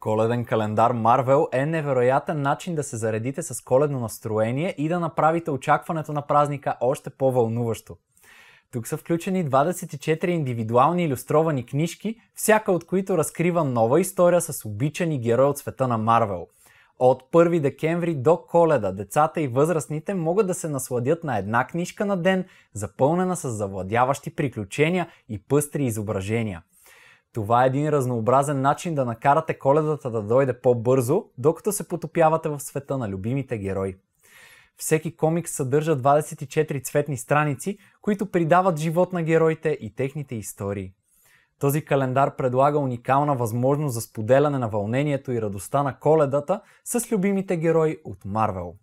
Коледен календар Марвел е невероятен начин да се заредите с коледно настроение и да направите очакването на празника още по-вълнуващо. Тук са включени 24 индивидуални иллюстровани книжки, всяка от които разкрива нова история с обичани герои от света на Марвел. От 1 декември до коледа децата и възрастните могат да се насладят на една книжка на ден, запълнена с завладяващи приключения и пъстри изображения – това е един разнообразен начин да накарате коледата да дойде по-бързо, докато се потопявате в света на любимите герои. Всеки комикс съдържа 24 цветни страници, които придават живот на героите и техните истории. Този календар предлага уникална възможност за споделяне на вълнението и радостта на коледата с любимите герои от Марвел.